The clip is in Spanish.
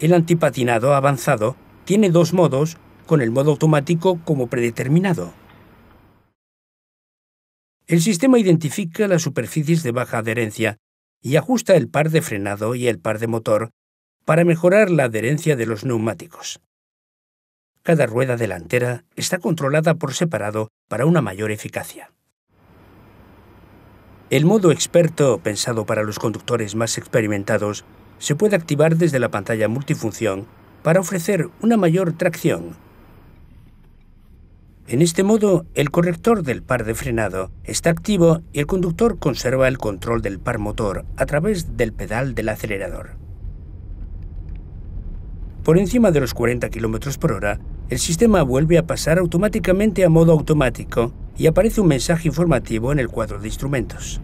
El antipatinado avanzado tiene dos modos, con el modo automático como predeterminado. El sistema identifica las superficies de baja adherencia y ajusta el par de frenado y el par de motor para mejorar la adherencia de los neumáticos. Cada rueda delantera está controlada por separado para una mayor eficacia. El modo experto, pensado para los conductores más experimentados, se puede activar desde la pantalla multifunción para ofrecer una mayor tracción. En este modo, el corrector del par de frenado está activo y el conductor conserva el control del par motor a través del pedal del acelerador. Por encima de los 40 km por hora, el sistema vuelve a pasar automáticamente a modo automático y aparece un mensaje informativo en el cuadro de instrumentos.